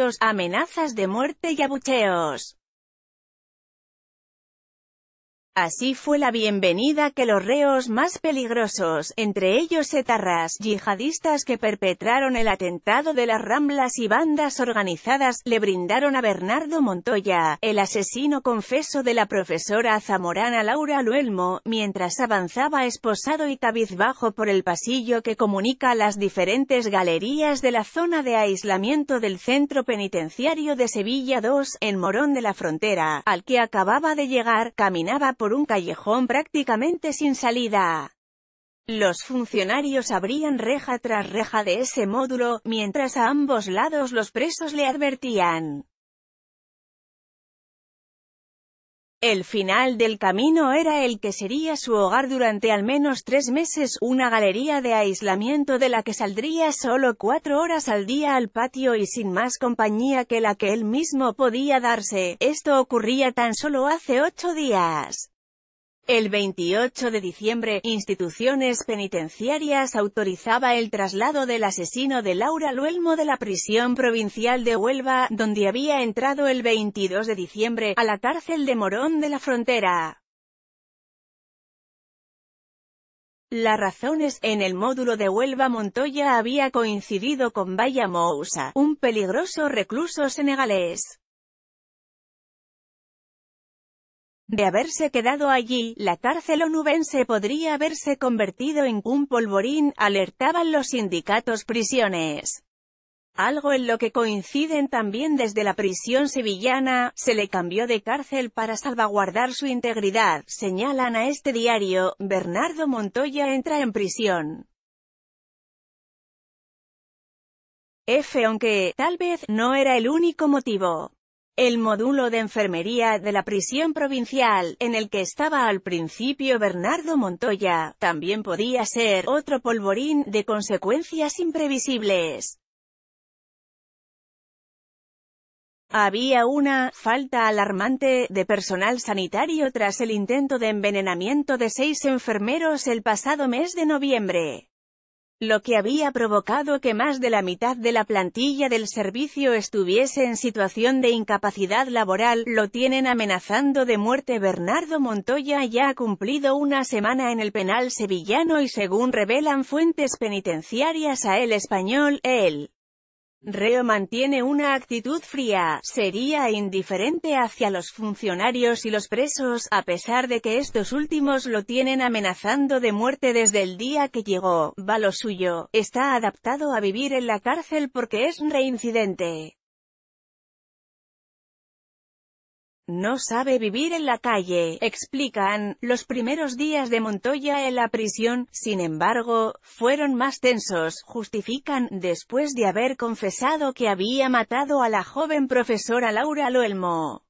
Dos amenazas de muerte y abucheos. Así fue la bienvenida que los reos más peligrosos, entre ellos etarras, yihadistas que perpetraron el atentado de las Ramblas y bandas organizadas, le brindaron a Bernardo Montoya, el asesino confeso de la profesora zamorana Laura Luelmo, mientras avanzaba esposado y cabizbajo por el pasillo que comunica las diferentes galerías de la zona de aislamiento del Centro Penitenciario de Sevilla II, en Morón de la Frontera, al que acababa de llegar, caminaba por por un callejón prácticamente sin salida. Los funcionarios abrían reja tras reja de ese módulo, mientras a ambos lados los presos le advertían. El final del camino era el que sería su hogar durante al menos tres meses, una galería de aislamiento de la que saldría solo cuatro horas al día al patio y sin más compañía que la que él mismo podía darse. Esto ocurría tan solo hace ocho días. El 28 de diciembre, instituciones penitenciarias autorizaba el traslado del asesino de Laura Luelmo de la prisión provincial de Huelva, donde había entrado el 22 de diciembre, a la cárcel de Morón de la Frontera. Las razones, en el módulo de Huelva Montoya había coincidido con Baya Mousa, un peligroso recluso senegalés. De haberse quedado allí, la cárcel onubense podría haberse convertido en un polvorín, alertaban los sindicatos prisiones. Algo en lo que coinciden también desde la prisión sevillana, se le cambió de cárcel para salvaguardar su integridad, señalan a este diario, Bernardo Montoya entra en prisión. F aunque, tal vez, no era el único motivo. El módulo de enfermería de la prisión provincial, en el que estaba al principio Bernardo Montoya, también podía ser otro polvorín de consecuencias imprevisibles. Había una falta alarmante de personal sanitario tras el intento de envenenamiento de seis enfermeros el pasado mes de noviembre lo que había provocado que más de la mitad de la plantilla del servicio estuviese en situación de incapacidad laboral, lo tienen amenazando de muerte. Bernardo Montoya ya ha cumplido una semana en el penal sevillano y según revelan fuentes penitenciarias a El Español, él Reo mantiene una actitud fría, sería indiferente hacia los funcionarios y los presos, a pesar de que estos últimos lo tienen amenazando de muerte desde el día que llegó, va lo suyo, está adaptado a vivir en la cárcel porque es reincidente. No sabe vivir en la calle, explican, los primeros días de Montoya en la prisión, sin embargo, fueron más tensos, justifican, después de haber confesado que había matado a la joven profesora Laura Loelmo.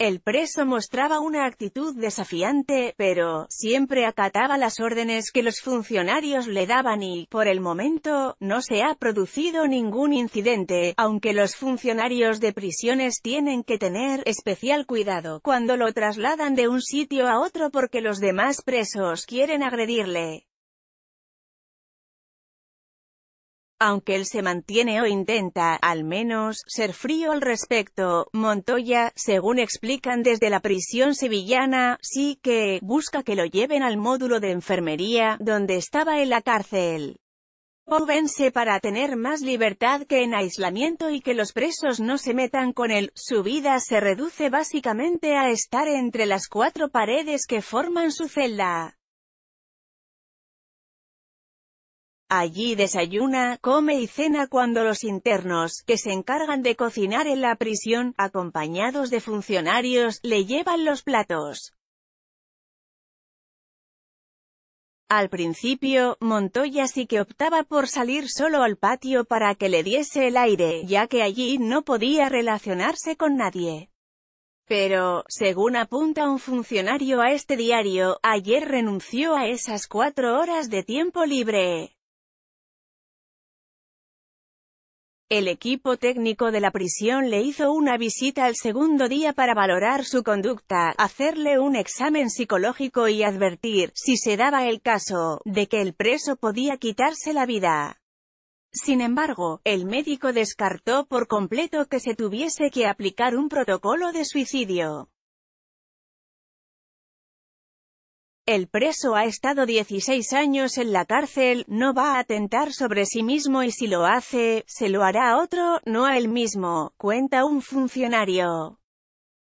El preso mostraba una actitud desafiante, pero, siempre acataba las órdenes que los funcionarios le daban y, por el momento, no se ha producido ningún incidente, aunque los funcionarios de prisiones tienen que tener especial cuidado cuando lo trasladan de un sitio a otro porque los demás presos quieren agredirle. Aunque él se mantiene o intenta, al menos, ser frío al respecto, Montoya, según explican desde la prisión sevillana, sí que, busca que lo lleven al módulo de enfermería, donde estaba en la cárcel. O para tener más libertad que en aislamiento y que los presos no se metan con él. Su vida se reduce básicamente a estar entre las cuatro paredes que forman su celda. Allí desayuna, come y cena cuando los internos, que se encargan de cocinar en la prisión, acompañados de funcionarios, le llevan los platos. Al principio, Montoya sí que optaba por salir solo al patio para que le diese el aire, ya que allí no podía relacionarse con nadie. Pero, según apunta un funcionario a este diario, ayer renunció a esas cuatro horas de tiempo libre. El equipo técnico de la prisión le hizo una visita al segundo día para valorar su conducta, hacerle un examen psicológico y advertir, si se daba el caso, de que el preso podía quitarse la vida. Sin embargo, el médico descartó por completo que se tuviese que aplicar un protocolo de suicidio. El preso ha estado 16 años en la cárcel, no va a atentar sobre sí mismo y si lo hace, se lo hará a otro, no a él mismo, cuenta un funcionario.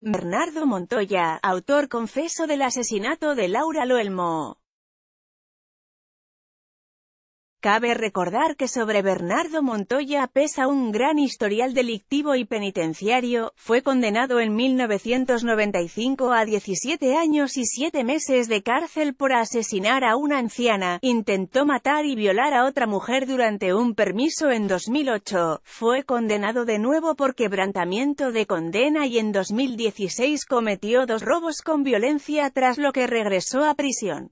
Bernardo Montoya, autor confeso del asesinato de Laura Loelmo. Cabe recordar que sobre Bernardo Montoya pesa un gran historial delictivo y penitenciario, fue condenado en 1995 a 17 años y 7 meses de cárcel por asesinar a una anciana, intentó matar y violar a otra mujer durante un permiso en 2008, fue condenado de nuevo por quebrantamiento de condena y en 2016 cometió dos robos con violencia tras lo que regresó a prisión.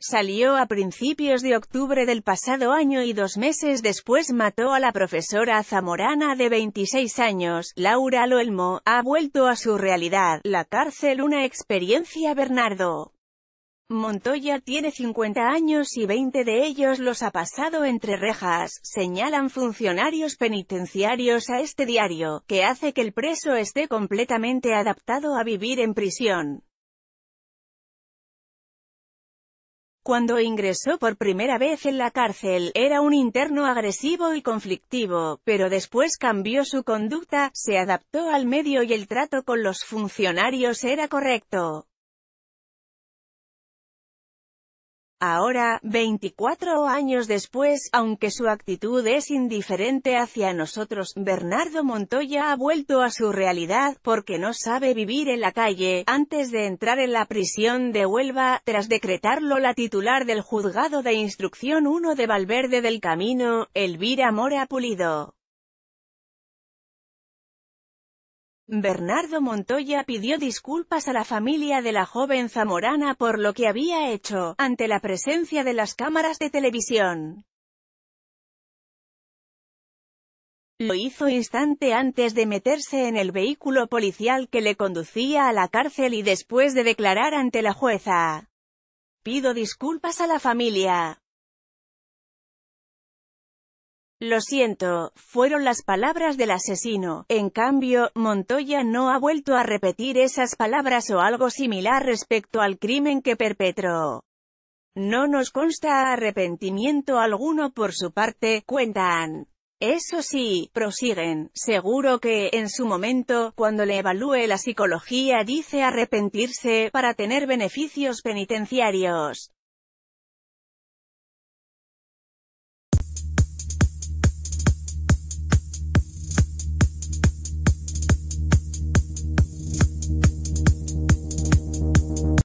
Salió a principios de octubre del pasado año y dos meses después mató a la profesora zamorana de 26 años, Laura Loelmo, ha vuelto a su realidad, la cárcel una experiencia Bernardo. Montoya tiene 50 años y 20 de ellos los ha pasado entre rejas, señalan funcionarios penitenciarios a este diario, que hace que el preso esté completamente adaptado a vivir en prisión. Cuando ingresó por primera vez en la cárcel, era un interno agresivo y conflictivo, pero después cambió su conducta, se adaptó al medio y el trato con los funcionarios era correcto. Ahora, 24 años después, aunque su actitud es indiferente hacia nosotros, Bernardo Montoya ha vuelto a su realidad, porque no sabe vivir en la calle. Antes de entrar en la prisión de Huelva, tras decretarlo la titular del juzgado de instrucción 1 de Valverde del Camino, Elvira Mora Pulido, Bernardo Montoya pidió disculpas a la familia de la joven zamorana por lo que había hecho, ante la presencia de las cámaras de televisión. Lo hizo instante antes de meterse en el vehículo policial que le conducía a la cárcel y después de declarar ante la jueza. Pido disculpas a la familia. Lo siento, fueron las palabras del asesino. En cambio, Montoya no ha vuelto a repetir esas palabras o algo similar respecto al crimen que perpetró. No nos consta arrepentimiento alguno por su parte, cuentan. Eso sí, prosiguen, seguro que, en su momento, cuando le evalúe la psicología dice arrepentirse, para tener beneficios penitenciarios.